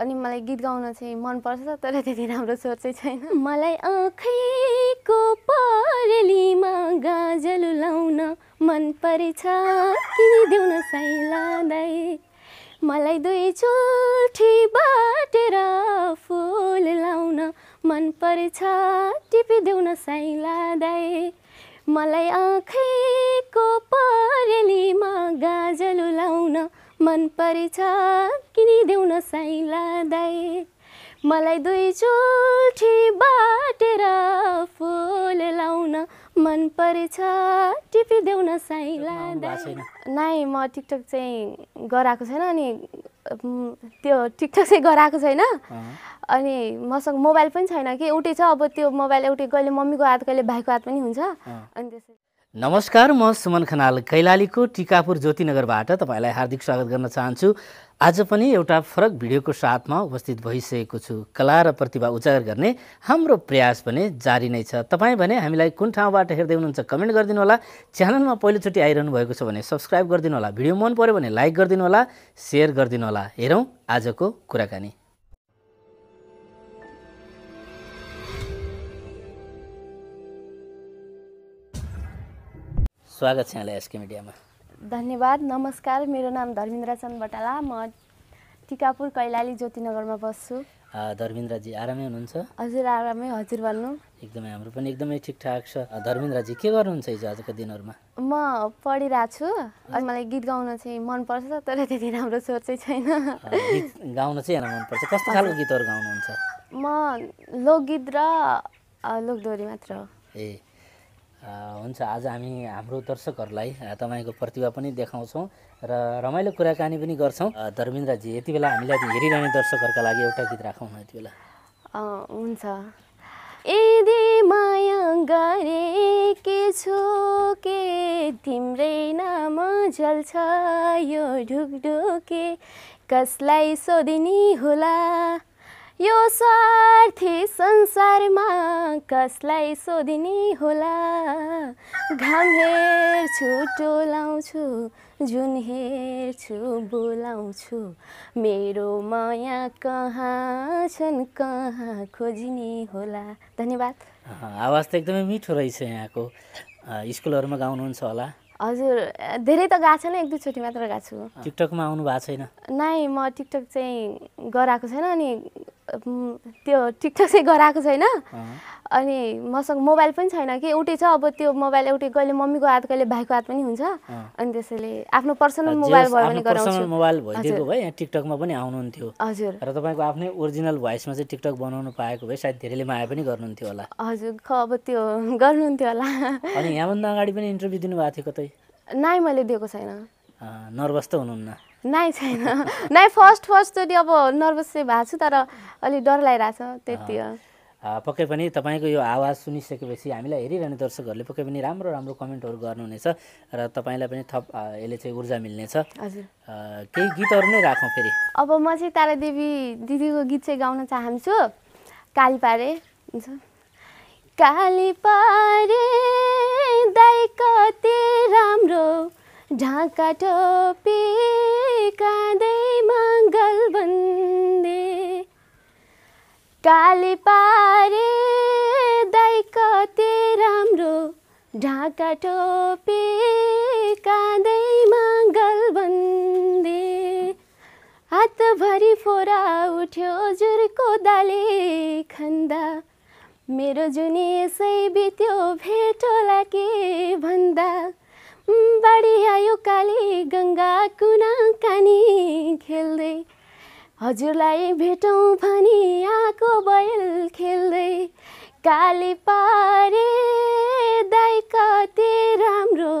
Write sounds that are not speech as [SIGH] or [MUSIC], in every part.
अनि मलाई गीत गाउन चाहिँ मनपर्छ तर त्यति राम्रो स्वर चाहिँ छैन मलाई आँखैको परेलीमा गाजल लाउन मन परेछ किनिदेऊ न साइलाँदै मलाई दुई चोठी बाटेर फुल लाउन मन परेछ टिपिदेऊ न दाइ मलाई आँखैको परेलीमा गाजल लाउन मन परेछ किनिदेऊ न साइला दाई मलाई दुई बाटेर फुल लाउन मन परेछ टिपिदेऊ न साइला दाई नाइ म टिकटक चाहिँ गराएको छैन अनि त्यो टिकटक चाहिँ गराएको छैन अनि मसँग मोबाइल पनि छैन कि एउटै छ अब त्यो मोबाइल एउटै कहिले मम्मीको हात कहिले भाइको हात पनि हुन्छ अनि त्यसै नमस्कार म सुमन खनाल कैलालीको टिकापुर ज्योतिनगरबाट तपाईँलाई हार्दिक स्वागत गर्न चाहन्छु आज पनि एउटा फरक भिडियोको साथमा उपस्थित भइसकेको छु कला र प्रतिभा उजागर गर्ने हाम्रो प्रयास पनि जारी नै छ तपाईँ भने हामीलाई कुन ठाउँबाट हेर्दै हुनुहुन्छ कमेन्ट गरिदिनु होला च्यानलमा पहिलोचोटि आइरहनु भएको छ भने सब्सक्राइब गरिदिनु होला भिडियो मन पऱ्यो भने लाइक गरिदिनु होला सेयर गरिदिनु होला हेरौँ आजको कुराकानी स्वागत छ यहाँलाई एसके मिडियामा धन्यवाद नमस्कार मेरो नाम धर्मेन्द्र चन्द बटाला म टिकापुर कैलाली ज्योतिनगरमा बस्छु धर्मेन्द्रजी आरामै हुनुहुन्छ हजुर आरामै हजुर भन्नु एकदमै हाम्रो पनि एकदमै ठिकठाक छ धर्मेन्द्रजी के गर्नुहुन्छ हिजो आजको दिनहरूमा म पढिरहेको छु अनि मलाई गीत गाउन चाहिँ मनपर्छ तर त्यति राम्रो स्वर चाहिँ छैन गीत गाउन चाहिँ मनपर्छ कस्तो खालको गीतहरू गाउनुहुन्छ म लोकगीत र लोकदोरी मात्र हो ए हुन्छ आज हामी हाम्रो दर्शकहरूलाई तपाईँको प्रतिभा पनि देखाउँछौँ र रमाइलो कुराकानी पनि गर्छौँ धर्मेन्द्रजी यति बेला हामीलाई हेरिरहने दर्शकहरूका लागि एउटा गीत राखौँ न यति बेला हुन्छ यदि माया गरे के छु के तिम्रै नाम जल्छ यो ढुकढुके कसलाई सोधिनी होला यो स्वार्थी संसारमा कसलाई सोधिने होला घाम हेर्छु टोलाउँछु जुन हेर्छु बोलाउँछु मेरो माया कहाँ छन् कहाँ खोजिने होला धन्यवाद आवाज त एकदमै मिठो रहेछ यहाँको स्कुलहरूमा गाउनुहुन्छ होला हजुर धेरै त गएको छैन एक दुईचोटि मात्र गएको छु टिकटकमा आउनु भएको छैन नै म टिकटक चाहिँ गराएको छैन अनि त्यो टिकटक चाहिँ गराएको छैन अनि मसँग मोबाइल पनि छैन कि एउटै छ अब त्यो मोबाइल एउटै कहिले मम्मीको हात कहिले भाइको हात पनि हुन्छ अनि त्यसैले आफ्नो पर्सनल मोबाइल भयो भने पर्सनल मोबाइल भइदिएको भए यहाँ टिकटकमा पनि आउनुहुन्थ्यो हजुर र तपाईँको आफ्नै ओरिजिनल भोइसमा चाहिँ टिकटक बनाउनु पाएको भए सायद धेरैले माया पनि गर्नुहुन्थ्यो होला हजुर ख अब त्यो [LAUGHS] गर्नुहुन्थ्यो होला अनि यहाँभन्दा अगाडि पनि इन्टरभ्यू दिनुभएको थियो कतै नै मैले दिएको छैन नर्भस त हुनुहुन्न नाइ छैन [LAUGHS] नाइ फर्स्ट फर्स्ट चोटि अब नर्भस चाहिँ भएको छु तर अलि डर लागिरहेको त्यति हो पक्कै पनि तपाईँको यो आवाज सुनिसकेपछि हामीलाई हेरिरहने दर्शकहरूले पक्कै पनि राम्रो राम्रो कमेन्टहरू गर्नुहुनेछ र तपाईँलाई पनि थप यसले चाहिँ ऊर्जा मिल्नेछ हजुर केही गीतहरू नै राखौँ फेरि अब म चाहिँ तारादेवी दिदीको गीत चाहिँ गाउन चाहन्छु कालीपारे कालीपारे दाइ कति राम्रो ढाका टोपी काँदैमा काली पारे दाइ कति राम्रो ढाका टोपी मङ्गल बन्दे हातभरि फोरा उठ्यो जुरको दाले खन्दा मेरो जुनी यसै बित्यो भेटोला के भन्दा बाढी आयो काली गङ्गा कुना कानी खेल्दै हजुरलाई भेटौँ भनी आएको बैल खेल्दै काली पारे दाइ कति राम्रो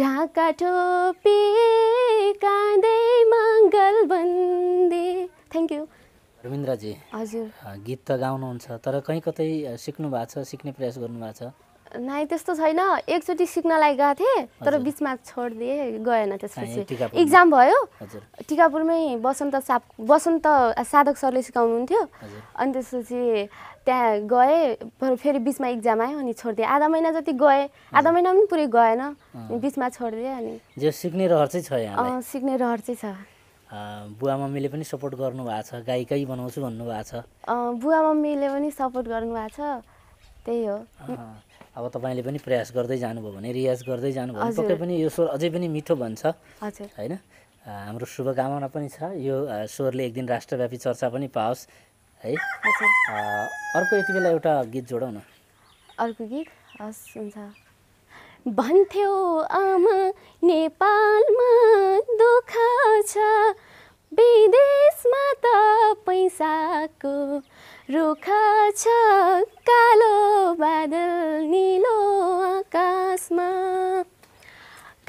ढाका टोपी काँदै मङ्गल बन्दी थ्याङ्क यू रविन्द्रजी हजुर गीत त गाउनुहुन्छ तर कहीँ कतै सिक्नु भएको छ सिक्ने प्रयास गर्नु छ नाइ त्यस्तो छैन एकचोटि सिक्नलाई गएको थिएँ तर बिचमा छोडिदिए गएन त्यसपछि इक्जाम भयो टिकापुरमै बसन्त साप बसन्त साधक सरले सिकाउनु हुन्थ्यो अनि त्यसपछि त्यहाँ गएँ फेरि बिचमा इक्जाम आयो अनि छोडिदिएँ आधा महिना जति गएँ आधा महिना पनि पुरै गएन बिचमा छोडिदिएँ अनि सिक्ने रहर चाहिँ छ सिक्ने रहर चाहिँ छ बुवा मम्मीले पनि सपोर्ट गर्नुभएको छ गायिकै बनाउँछु भन्नुभएको छ बुवा मम्मीले पनि सपोर्ट गर्नुभएको छ त्यही हो अब तपाईँले पनि प्रयास गर्दै जानुभयो भने रियाज गर्दै जानुभयो भने पक्कै पनि यो स्वर अझै पनि मिठो भन्छ होइन हाम्रो शुभकामना पनि छ यो स्वरले एक दिन राष्ट्रव्यापी चर्चा पनि पाओस् है अर्को यति बेला एउटा गीत जोडौँ न अर्को गीत हस् हुन्छ भन्थ्यो आमा नेपालमा दुःख छ विदेशमा त पैसाको रुख छ कालो बादल निलो आकाशमा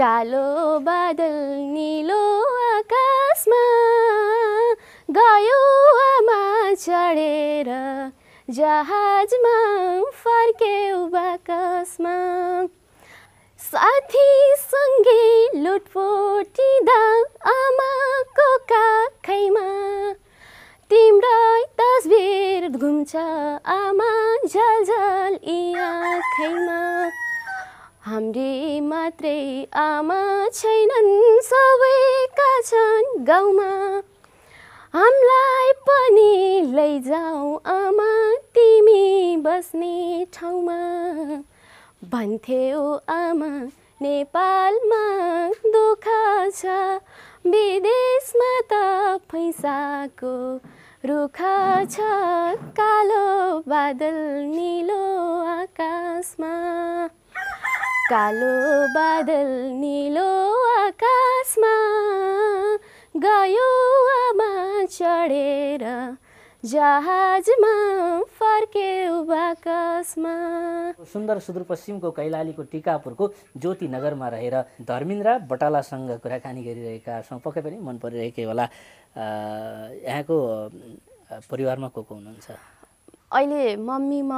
कालो बादल निलो आकाशमा गयो आमा चढेर जहाजमा फर्क्यौ साथी सँगै लुटफुटिँदा आमाको काखैमा तिम्रै तस्बिर घुम्छ आमा झल आँखैमा हाम्री मात्रै आमा छैनन् सबैका छन् गाउँमा हामीलाई पनि लैजाऊ आमा तिमी बस्ने ठाउँमा भन्थ्यौ आमा नेपालमा दुःख छ विदेशमा त पैसाको रुख छ कालो बादल निलो आकाशमा कालो बादल निलो आकाशमा गयो आमा चढेर जहाजमा बाकसमा सुन्दर सुदूरपश्चिमको कैलालीको टिकापुरको ज्योति नगरमा रहेर धर्मिन्द्र बटालासँग कुराकानी गरिरहेका छौँ पक्कै पनि मन परिरहेकै होला यहाँको परिवारमा को को हुनुहुन्छ अहिले मम्मी म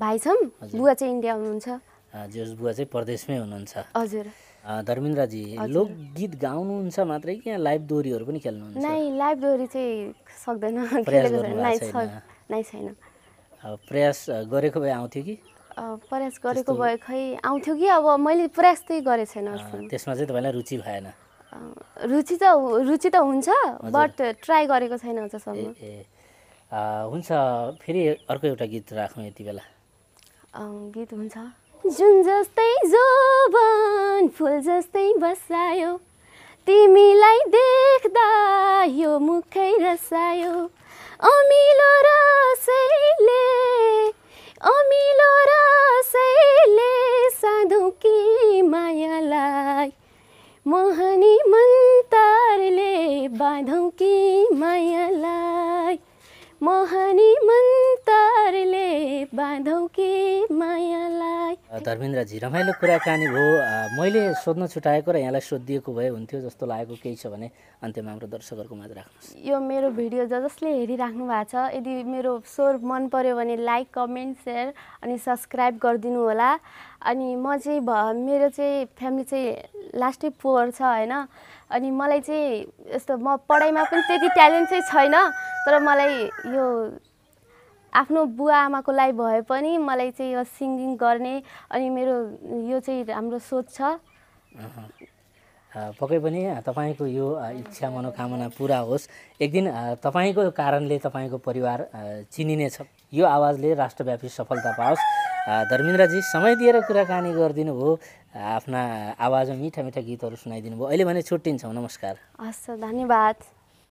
भाइ छौँ बुवा चाहिँ इन्डिया हुनुहुन्छ हजुर बुवा चाहिँ प्रदेशमै हुनुहुन्छ हजुर धर्मेन्द्रजी लोकगीत गाउनुहुन्छ मात्रै कि यहाँ लाइभ दोहोरीहरू पनि खेल्नुहुन्छ नै लाइभ दोहोरी चाहिँ सक्दैन छैन प्रयास गरेको भए आउँथ्यो कि प्रयास गरेको भए खै आउँथ्यो कि अब मैले प्रयास चाहिँ गरेको छैन त्यसमा चाहिँ तपाईँलाई रुचि भएन रुचि त रुचि त हुन्छ बट ट्राई गरेको छैन अझसम्म हुन्छ फेरि अर्को एउटा गीत राखौँ यति बेला गीत हुन्छ जुन जस्तै जोबन फुल जस्तै बसायो तिमीलाई देख्दा यो मुखै रसायो अमिलो रसैले अमिलो रसैले कि मायालाई मोहनी मन्तरले बाँधौँ कि मायालाई मोहनी मन्तरले बाँधौँ कि मायालाई धर्मेन्द्रजी रमाइलो कुराकानी भयो मैले सोध्न छुट्याएको र यहाँलाई सोधिएको भए हुन्थ्यो जस्तो लागेको केही छ भने अन्त्यमा हाम्रो दर्शकहरूको माझ राख्नुहोस् यो मेरो भिडियो ज जसले हेरिराख्नु भएको छ यदि मेरो स्वर मन पऱ्यो भने लाइक कमेन्ट सेयर अनि सब्सक्राइब गरिदिनु होला अनि म चाहिँ भ मेरो चाहिँ फ्यामिली चाहिँ लास्टै पोवर छ होइन अनि मलाई चाहिँ यस्तो म पढाइमा पनि त्यति ट्यालेन्ट चाहिँ छैन तर मलाई यो आफ्नो बुवा आमाको लागि भए पनि मलाई चाहिँ यो सिङ्गिङ गर्ने अनि मेरो यो चाहिँ हाम्रो सोच छ पक्कै पनि तपाईँको यो इच्छा मनोकामना पुरा होस् एक दिन तपाईँको कारणले तपाईँको परिवार चिनिनेछ यो आवाजले राष्ट्रव्यापी सफलता पाओस् धर्मेन्द्रजी समय दिएर कुराकानी गरिदिनु भयो आफ्ना आवाजमा मिठा मिठा गीतहरू सुनाइदिनु भयो अहिले भने छुट्टिन्छौँ नमस्कार हस् धन्यवाद